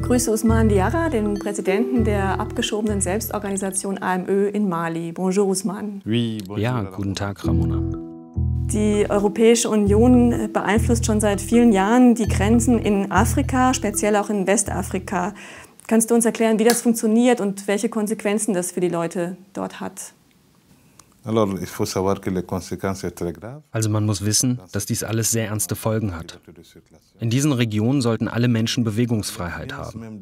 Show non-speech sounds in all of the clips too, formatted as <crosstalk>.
begrüße Usman Diarra, den Präsidenten der abgeschobenen Selbstorganisation AMÖ in Mali. Bonjour Usman. Oui, bonjour. Ja, guten Tag Ramona. Die Europäische Union beeinflusst schon seit vielen Jahren die Grenzen in Afrika, speziell auch in Westafrika. Kannst du uns erklären, wie das funktioniert und welche Konsequenzen das für die Leute dort hat? Also man muss wissen, dass dies alles sehr ernste Folgen hat. In diesen Regionen sollten alle Menschen Bewegungsfreiheit haben.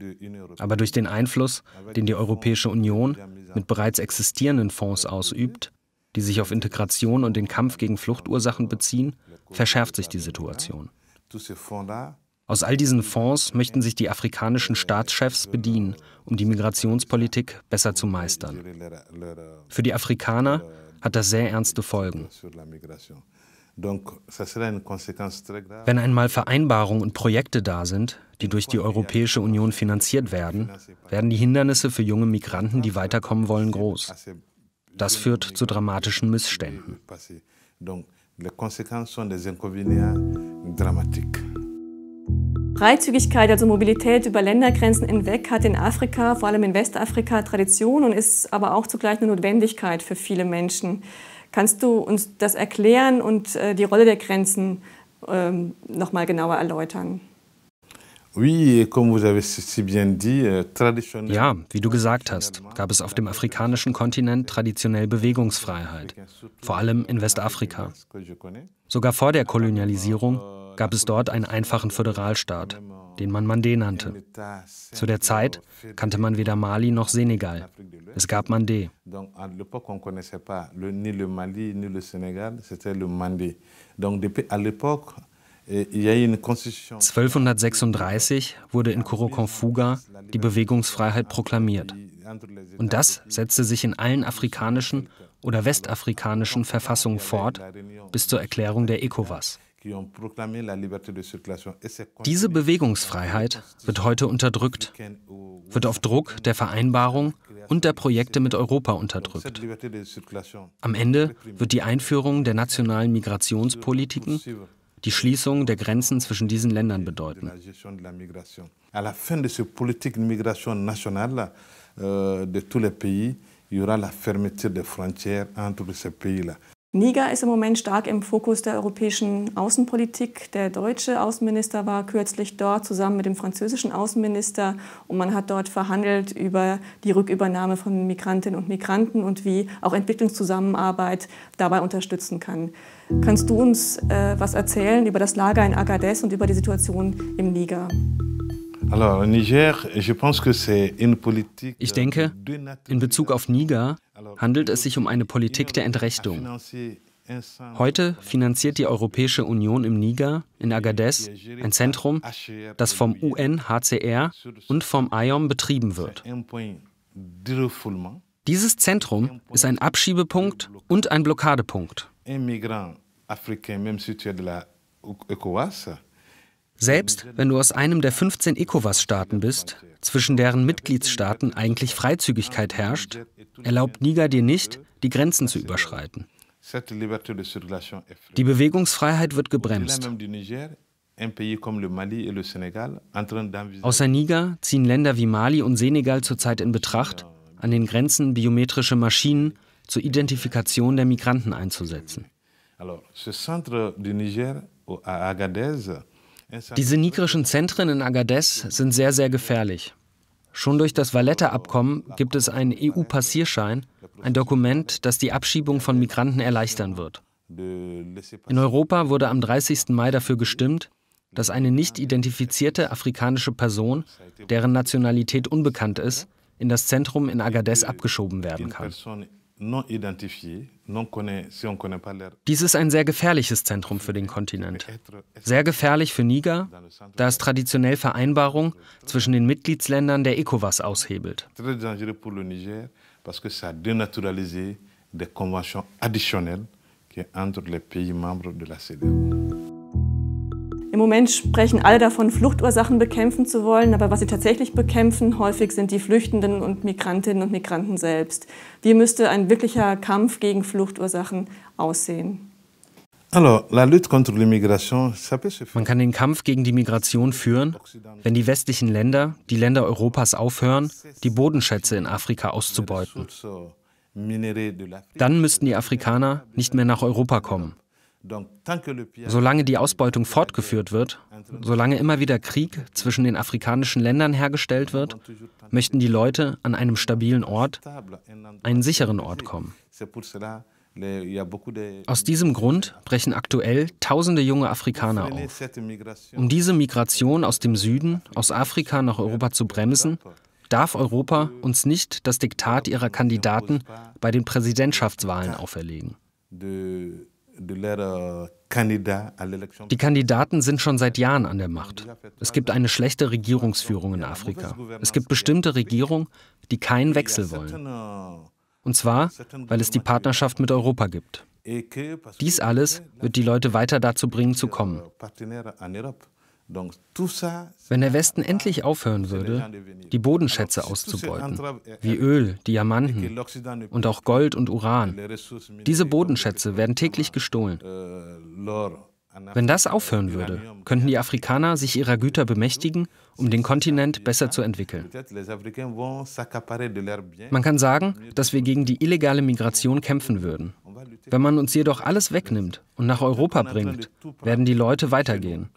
Aber durch den Einfluss, den die Europäische Union mit bereits existierenden Fonds ausübt, die sich auf Integration und den Kampf gegen Fluchtursachen beziehen, verschärft sich die Situation. Aus all diesen Fonds möchten sich die afrikanischen Staatschefs bedienen, um die Migrationspolitik besser zu meistern. Für die Afrikaner hat das sehr ernste Folgen. Wenn einmal Vereinbarungen und Projekte da sind, die durch die Europäische Union finanziert werden, werden die Hindernisse für junge Migranten, die weiterkommen wollen, groß. Das führt zu dramatischen Missständen. Les conséquences sont des inconvénients dramatiques. Freizügigkeit, also Mobilität über Ländergrenzen hinweg, hat in Afrika, vor allem in Westafrika, Tradition und ist aber auch zugleich eine Notwendigkeit für viele Menschen. Kannst du uns das erklären und äh, die Rolle der Grenzen ähm, nochmal genauer erläutern? Euh, ja, wie du gesagt hast, gab es auf dem afrikanischen Kontinent traditionell Bewegungsfreiheit, vor allem in Westafrika. Sogar vor der Kolonialisierung gab es dort einen einfachen Föderalstaat, den man Mandé nannte. Zu der Zeit kannte man weder Mali noch Senegal. Es gab Mandé. Donc, 1236 eh, wurde in Kurokonfuga die Bewegungsfreiheit proklamiert. Und das setzte sich in allen afrikanischen oder westafrikanischen Verfassungen fort bis zur Erklärung der ECOWAS. Diese Bewegungsfreiheit wird heute unterdrückt, wird auf Druck der Vereinbarung und der Projekte mit Europa unterdrückt. Am Ende wird die Einführung der nationalen Migrationspolitiken die Schließung der Grenzen zwischen diesen Ländern bedeuten. À la fin de cette politique d'immigration nationale euh, de tous les pays, il y aura la fermeture des Niger ist im Moment stark im Fokus der europäischen Außenpolitik. Der deutsche Außenminister war kürzlich dort zusammen mit dem französischen Außenminister und man hat dort verhandelt über die Rückübernahme von Migrantinnen und Migranten und wie auch Entwicklungszusammenarbeit dabei unterstützen kann. Kannst du uns äh, was erzählen über das Lager in Agadez und über die Situation im Niger? Ich denke, in Bezug auf Niger handelt es sich um eine Politik der Entrechtung. Heute finanziert die Europäische Union im Niger, in Agadez, ein Zentrum, das vom UNHCR und vom IOM betrieben wird. Dieses Zentrum ist ein Abschiebepunkt und ein Blockadepunkt. Selbst wenn du aus einem der 15 ECOWAS-Staaten bist, zwischen deren Mitgliedstaaten eigentlich Freizügigkeit herrscht, erlaubt Niger dir nicht, die Grenzen zu überschreiten. Die Bewegungsfreiheit wird gebremst. Außer Niger ziehen Länder wie Mali und Senegal zurzeit in Betracht, an den Grenzen biometrische Maschinen zur Identifikation der Migranten einzusetzen. Das Zentrum Niger in Agadez diese nigrischen Zentren in Agadez sind sehr, sehr gefährlich. Schon durch das Valletta-Abkommen gibt es einen EU-Passierschein, ein Dokument, das die Abschiebung von Migranten erleichtern wird. In Europa wurde am 30. Mai dafür gestimmt, dass eine nicht identifizierte afrikanische Person, deren Nationalität unbekannt ist, in das Zentrum in Agadez abgeschoben werden kann. Dies ist ein sehr gefährliches Zentrum für den Kontinent. Sehr gefährlich für Niger, da es traditionell Vereinbarungen zwischen den Mitgliedsländern der ECOWAS aushebelt. des conventions additionnelles entre les pays membres de la CDAO. Im Moment sprechen alle davon, Fluchtursachen bekämpfen zu wollen, aber was sie tatsächlich bekämpfen, häufig sind die Flüchtenden und Migrantinnen und Migranten selbst. Wie müsste ein wirklicher Kampf gegen Fluchtursachen aussehen? Man kann den Kampf gegen die Migration führen, wenn die westlichen Länder, die Länder Europas aufhören, die Bodenschätze in Afrika auszubeuten. Dann müssten die Afrikaner nicht mehr nach Europa kommen. Solange die Ausbeutung fortgeführt wird, solange immer wieder Krieg zwischen den afrikanischen Ländern hergestellt wird, möchten die Leute an einem stabilen Ort, einen sicheren Ort kommen. Aus diesem Grund brechen aktuell tausende junge Afrikaner auf. Um diese Migration aus dem Süden, aus Afrika nach Europa zu bremsen, darf Europa uns nicht das Diktat ihrer Kandidaten bei den Präsidentschaftswahlen auferlegen. Euh, die Kandidaten sind schon seit Jahren an der Macht. Es gibt eine schlechte Regierungsführung in Afrika. Es gibt bestimmte Regierungen, die keinen Wechsel wollen. Euh, Und zwar, weil es die Partnerschaft mit Europa gibt. Dies alles wird die Leute weiter dazu bringen zu kommen. Euh, wenn der Westen endlich aufhören würde, die Bodenschätze auszubeuten, wie Öl, Diamanten ne und auch Gold und Uran, diese Bodenschätze werden täglich euh, gestohlen. Wenn das aufhören würde, könnten die Afrikaner sich ihrer Güter bemächtigen, um den Kontinent eh besser zu entwickeln. Man kann sagen, dass wir gegen die illegale Migration kämpfen würden. Wenn man uns jedoch alles wegnimmt und nach Europa bringt, werden die Leute weitergehen.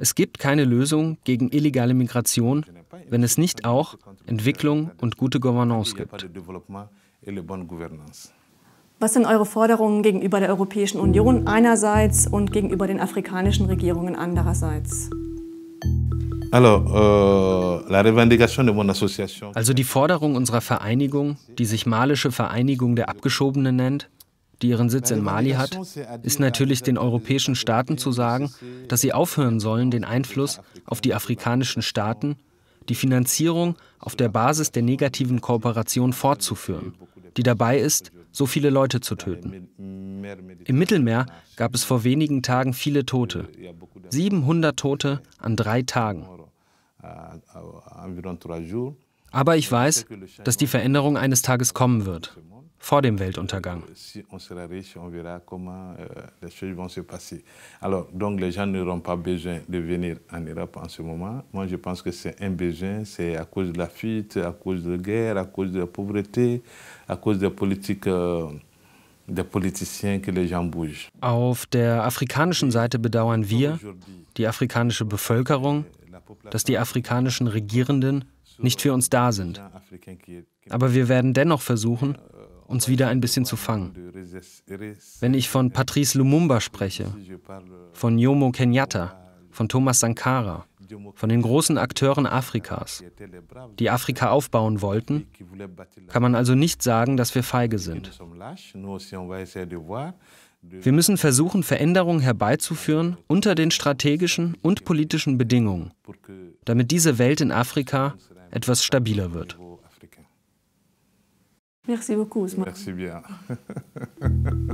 Es gibt keine Lösung gegen illegale Migration, wenn es nicht auch Entwicklung und gute Governance gibt. Was sind eure Forderungen gegenüber der Europäischen Union einerseits und gegenüber den afrikanischen Regierungen andererseits? Euh, also die Forderung unserer Vereinigung, die sich Malische Vereinigung der Abgeschobenen nennt, die ihren Sitz in Mali hat, ist natürlich den europäischen Staaten zu sagen, dass sie aufhören sollen, den Einfluss auf die afrikanischen Staaten, die Finanzierung auf der Basis der negativen Kooperation fortzuführen, die dabei ist, so viele Leute zu töten. Im Mittelmeer gab es vor wenigen Tagen viele Tote, 700 Tote an drei Tagen. Äh, äh, Aber ich weiß, dass die Veränderung eines Tages kommen wird vor dem Weltuntergang. Auf der afrikanischen Seite bedauern wir, die afrikanische Bevölkerung, dass die afrikanischen Regierenden nicht für uns da sind. Aber wir werden dennoch versuchen, uns wieder ein bisschen zu fangen. Wenn ich von Patrice Lumumba spreche, von Yomo Kenyatta, von Thomas Sankara, von den großen Akteuren Afrikas, die Afrika aufbauen wollten, kann man also nicht sagen, dass wir feige sind. Wir müssen versuchen, Veränderungen herbeizuführen unter den strategischen und politischen Bedingungen, damit diese Welt in Afrika etwas stabiler wird. Merci beaucoup, Merci bien. <laughs>